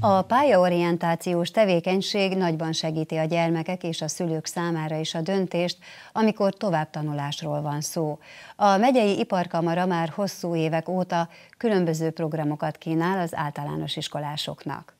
A pályaorientációs tevékenység nagyban segíti a gyermekek és a szülők számára is a döntést, amikor továbbtanulásról van szó. A megyei iparkamara már hosszú évek óta különböző programokat kínál az általános iskolásoknak.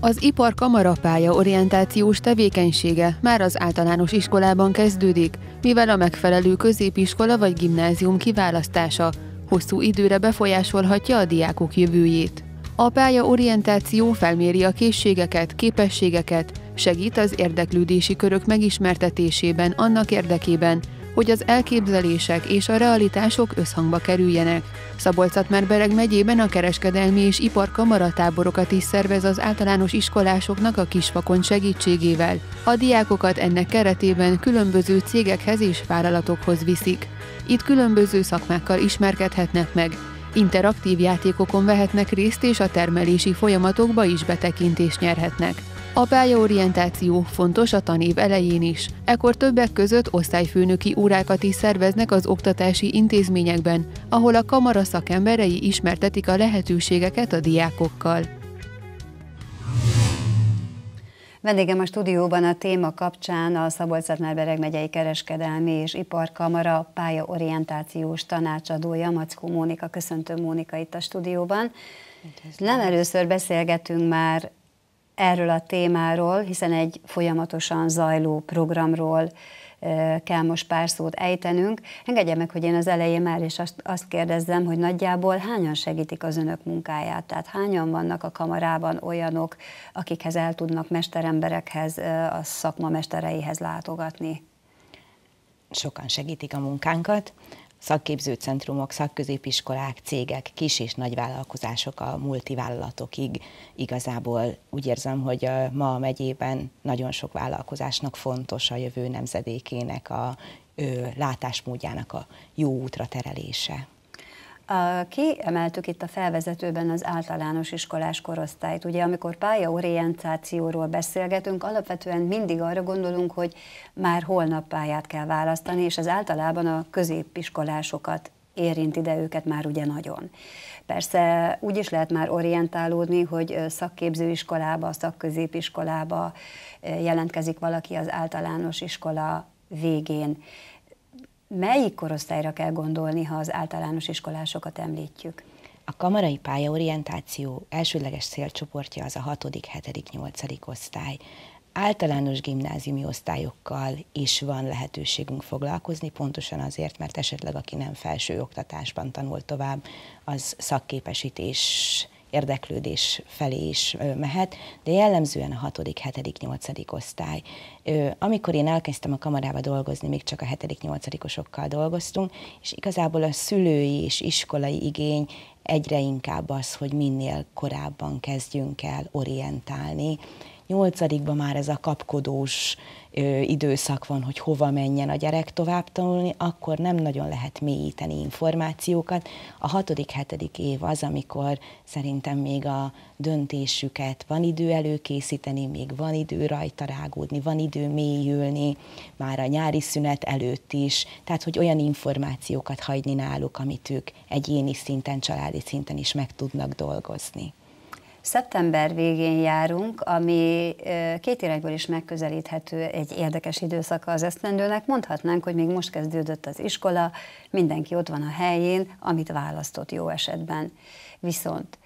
Az iparkamara pályaorientációs orientációs tevékenysége már az általános iskolában kezdődik, mivel a megfelelő középiskola vagy gimnázium kiválasztása – hosszú időre befolyásolhatja a diákok jövőjét. A pálya orientáció felméri a készségeket, képességeket, segít az érdeklődési körök megismertetésében annak érdekében, hogy az elképzelések és a realitások összhangba kerüljenek. szabolcs már Bereg megyében a kereskedelmi és iparkamara táborokat is szervez az általános iskolásoknak a kisvakon segítségével. A diákokat ennek keretében különböző cégekhez és vállalatokhoz viszik. Itt különböző szakmákkal ismerkedhetnek meg, interaktív játékokon vehetnek részt és a termelési folyamatokba is betekintést nyerhetnek. A pályaorientáció fontos a tanév elején is. Ekkor többek között osztályfőnöki órákat is szerveznek az oktatási intézményekben, ahol a kamara szakemberei ismertetik a lehetőségeket a diákokkal. Vendégem a stúdióban a téma kapcsán a szabolcs szatmárbereg megyei kereskedelmi és iparkamara pályaorientációs tanácsadója Mackó Mónika. Köszöntöm Mónika itt a stúdióban. Nem először beszélgetünk már erről a témáról, hiszen egy folyamatosan zajló programról kell most pár szót ejtenünk. Engedje meg, hogy én az elején már is azt, azt kérdezzem, hogy nagyjából hányan segítik az önök munkáját, tehát hányan vannak a kamarában olyanok, akikhez el tudnak mesteremberekhez, a szakma mestereihez látogatni? Sokan segítik a munkánkat szakképzőcentrumok, szakközépiskolák, cégek, kis és nagy vállalkozások a multivállalatokig. Igazából úgy érzem, hogy ma a megyében nagyon sok vállalkozásnak fontos a jövő nemzedékének a látásmódjának a jó útra terelése. Kiemeltük itt a felvezetőben az általános iskolás korosztályt. Ugye, amikor pályaorientációról beszélgetünk, alapvetően mindig arra gondolunk, hogy már holnap pályát kell választani, és ez általában a középiskolásokat érinti, de őket már ugye nagyon. Persze úgy is lehet már orientálódni, hogy szakképzőiskolába, szakközépiskolába jelentkezik valaki az általános iskola végén melyik korosztályra kell gondolni, ha az általános iskolásokat említjük? A kamarai pályaorientáció elsődleges célcsoportja az a 6., 7., 8. osztály. Általános gimnáziumi osztályokkal is van lehetőségünk foglalkozni, pontosan azért, mert esetleg aki nem felső oktatásban tanul tovább, az szakképesítés érdeklődés felé is mehet, de jellemzően a hatodik, hetedik, nyolcadik osztály. Amikor én elkezdtem a kamarába dolgozni, még csak a hetedik, osokkal dolgoztunk, és igazából a szülői és iskolai igény egyre inkább az, hogy minél korábban kezdjünk el orientálni, nyolcadikban már ez a kapkodós ö, időszak van, hogy hova menjen a gyerek tovább tanulni, akkor nem nagyon lehet mélyíteni információkat. A hatodik, hetedik év az, amikor szerintem még a döntésüket van idő előkészíteni, még van idő rajta rágódni, van idő mélyülni, már a nyári szünet előtt is, tehát hogy olyan információkat hagyni náluk, amit ők egyéni szinten, családi szinten is meg tudnak dolgozni. Szeptember végén járunk, ami két irányból is megközelíthető egy érdekes időszaka az esztendőnek. Mondhatnánk, hogy még most kezdődött az iskola, mindenki ott van a helyén, amit választott jó esetben. Viszont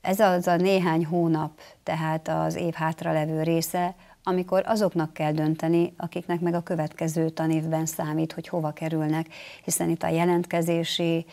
ez az a néhány hónap, tehát az év hátra levő része, amikor azoknak kell dönteni, akiknek meg a következő tanévben számít, hogy hova kerülnek, hiszen itt a jelentkezési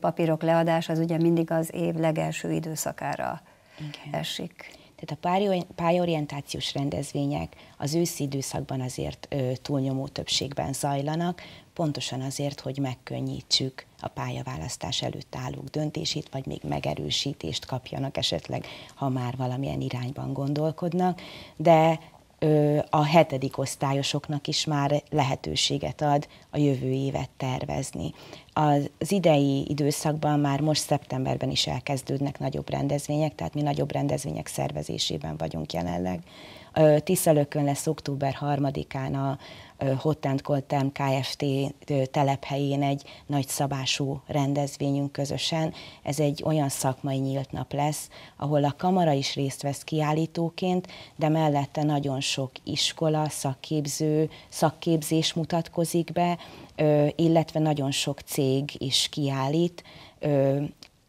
papírok leadás az ugye mindig az év legelső időszakára igen. esik. Tehát a pályorientációs rendezvények az őszi időszakban azért ö, túlnyomó többségben zajlanak, pontosan azért, hogy megkönnyítsük a pályaválasztás előtt állók döntését, vagy még megerősítést kapjanak esetleg, ha már valamilyen irányban gondolkodnak, de ö, a hetedik osztályosoknak is már lehetőséget ad a jövő évet tervezni az idei időszakban már most szeptemberben is elkezdődnek nagyobb rendezvények, tehát mi nagyobb rendezvények szervezésében vagyunk jelenleg. Tiszelőkön lesz október 3-án a Hot and Cold Term Kft. telephelyén egy nagy szabású rendezvényünk közösen. Ez egy olyan szakmai nyílt nap lesz, ahol a kamara is részt vesz kiállítóként, de mellette nagyon sok iskola, szakképző, szakképzés mutatkozik be, illetve nagyon sok cég cég is kiállít,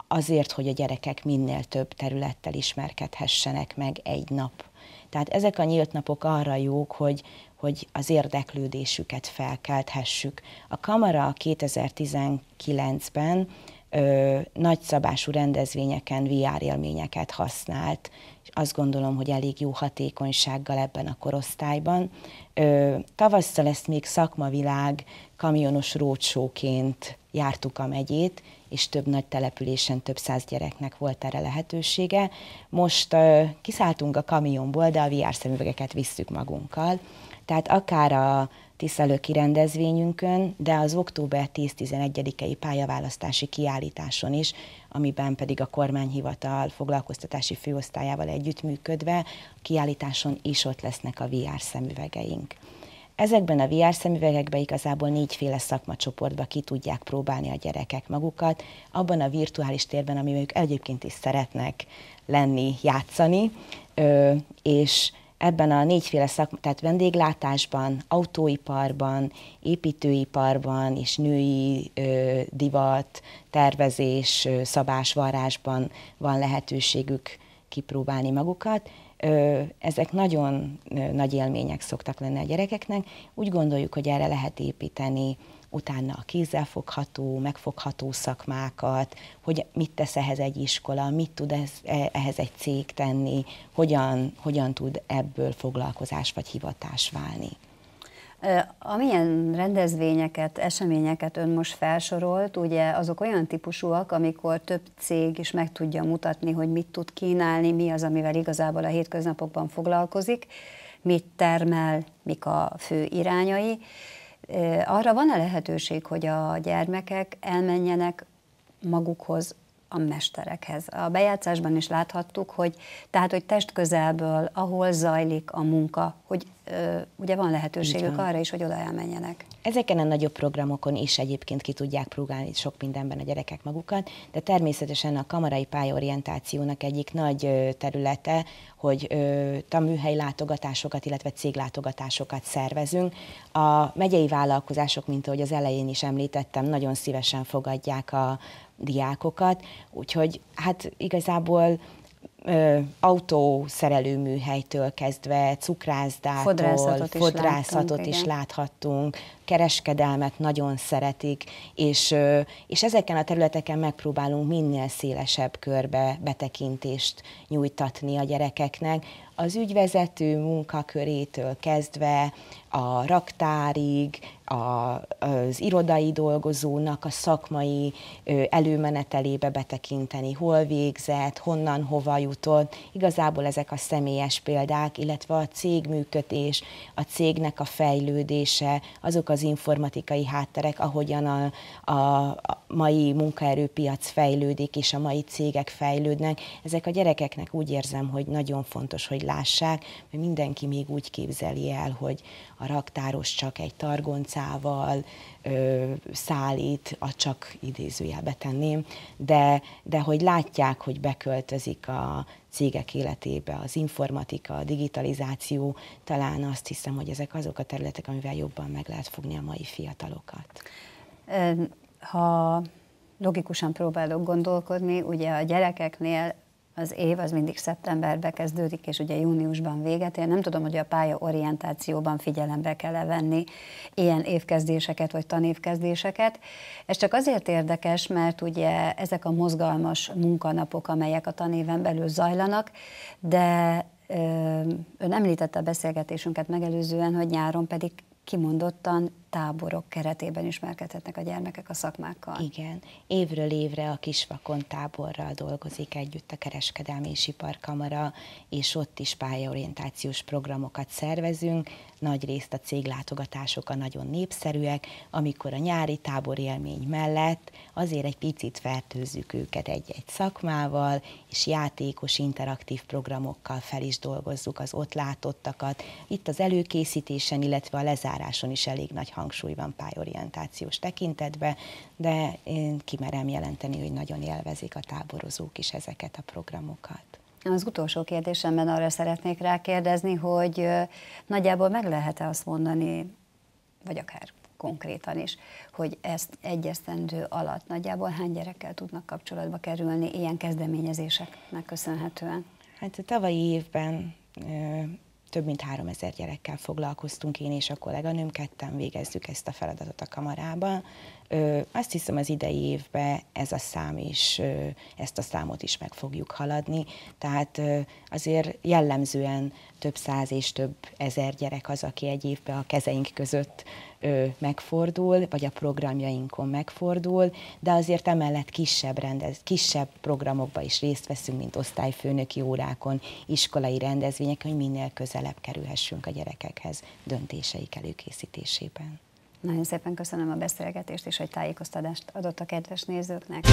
azért, hogy a gyerekek minél több területtel ismerkedhessenek meg egy nap. Tehát ezek a nyílt napok arra jók, hogy, hogy az érdeklődésüket felkelthessük. A kamara 2019-ben ö, nagyszabású rendezvényeken VR élményeket használt, és azt gondolom, hogy elég jó hatékonysággal ebben a korosztályban. Ö, tavasszal ezt még szakmavilág kamionos rócsóként jártuk a megyét, és több nagy településen több száz gyereknek volt erre lehetősége. Most uh, kiszálltunk a kamionból, de a VR szemüvegeket visszük magunkkal. Tehát akár a tiszelőki rendezvényünkön, de az október 10-11-i pályaválasztási kiállításon is, amiben pedig a kormányhivatal foglalkoztatási főosztályával együttműködve a kiállításon is ott lesznek a VR szemüvegeink. Ezekben a VR szemüvegekben igazából négyféle szakmacsoportba ki tudják próbálni a gyerekek magukat, abban a virtuális térben, ami ők egyébként is szeretnek lenni, játszani, ö, és ebben a négyféle szakma, tehát vendéglátásban, autóiparban, építőiparban és női ö, divat, tervezés, szabásvarrásban van lehetőségük kipróbálni magukat, ezek nagyon nagy élmények szoktak lenni a gyerekeknek. Úgy gondoljuk, hogy erre lehet építeni utána a kézzelfogható, megfogható szakmákat, hogy mit tesz ehhez egy iskola, mit tud ez, e, ehhez egy cég tenni, hogyan, hogyan tud ebből foglalkozás vagy hivatás válni. Amilyen rendezvényeket, eseményeket ön most felsorolt, ugye azok olyan típusúak, amikor több cég is meg tudja mutatni, hogy mit tud kínálni, mi az, amivel igazából a hétköznapokban foglalkozik, mit termel, mik a fő irányai. Arra van-e lehetőség, hogy a gyermekek elmenjenek magukhoz a mesterekhez. A bejátszásban is láthattuk, hogy tehát, hogy közelből, ahol zajlik a munka, hogy ö, ugye van lehetőségük van. arra is, hogy oda elmenjenek. Ezeken a nagyobb programokon is egyébként ki tudják próbálni sok mindenben a gyerekek magukat, de természetesen a kamarai pályorientációnak egyik nagy területe, hogy ö, tanműhely látogatásokat, illetve céglátogatásokat szervezünk. A megyei vállalkozások, mint ahogy az elején is említettem, nagyon szívesen fogadják a diákokat, úgyhogy hát igazából ö, autószerelőműhelytől kezdve, cukrászdától, fodrászatot, is, fodrászatot láttunk, is láthattunk, kereskedelmet nagyon szeretik, és, ö, és ezeken a területeken megpróbálunk minél szélesebb körbe betekintést nyújtatni a gyerekeknek, az ügyvezető munkakörétől kezdve a raktárig, a, az irodai dolgozónak a szakmai ö, előmenetelébe betekinteni, hol végzett, honnan, hova jutott. Igazából ezek a személyes példák, illetve a cég működés, a cégnek a fejlődése, azok az informatikai hátterek, ahogyan a, a, a mai munkaerőpiac fejlődik és a mai cégek fejlődnek, ezek a gyerekeknek úgy érzem, hogy nagyon fontos, hogy lássák, mert mindenki még úgy képzeli el, hogy a raktáros csak egy targoncával ö, szállít, a csak idézőjelbe tenném, de, de hogy látják, hogy beköltözik a cégek életébe az informatika, a digitalizáció, talán azt hiszem, hogy ezek azok a területek, amivel jobban meg lehet fogni a mai fiatalokat. Ha logikusan próbálok gondolkodni, ugye a gyerekeknél az év az mindig szeptemberbe kezdődik, és ugye júniusban véget. ér. nem tudom, hogy a pálya orientációban figyelembe kell -e venni ilyen évkezdéseket vagy tanévkezdéseket. Ez csak azért érdekes, mert ugye ezek a mozgalmas munkanapok, amelyek a tanéven belül zajlanak, de ön említette a beszélgetésünket megelőzően, hogy nyáron pedig kimondottan táborok keretében ismerkedhetnek a gyermekek a szakmákkal. Igen, évről évre a Kisvakon táborral dolgozik együtt a Kereskedelmi és Iparkamara, és ott is pályaorientációs programokat szervezünk. Nagy részt a céglátogatások a nagyon népszerűek, amikor a nyári tábor élmény mellett azért egy picit fertőzzük őket egy-egy szakmával, és játékos, interaktív programokkal fel is dolgozzuk az ott látottakat. Itt az előkészítésen, illetve a lezáráson is elég nagy hangsúly van pályorientációs tekintetben, de én kimerem jelenteni, hogy nagyon élvezik a táborozók is ezeket a programokat. Az utolsó kérdésemben arra szeretnék rákérdezni, hogy nagyjából meg lehet-e azt mondani, vagy akár konkrétan is, hogy ezt egyesztendő alatt nagyjából hány gyerekkel tudnak kapcsolatba kerülni ilyen kezdeményezéseknek köszönhetően? Hát a tavalyi évben több mint 3000 gyerekkel foglalkoztunk, én és a kolléganőm ketten végezzük ezt a feladatot a kamarában. Ö, azt hiszem az idei évben ez a szám is, ö, ezt a számot is meg fogjuk haladni, tehát ö, azért jellemzően több száz és több ezer gyerek az, aki egy évben a kezeink között ö, megfordul, vagy a programjainkon megfordul, de azért emellett kisebb, rendez, kisebb programokba is részt veszünk, mint osztályfőnöki órákon, iskolai rendezvények, hogy minél közelebb kerülhessünk a gyerekekhez döntéseik előkészítésében. Nagyon szépen köszönöm a beszélgetést, és hogy tájékoztatást adott a kedves nézőknek.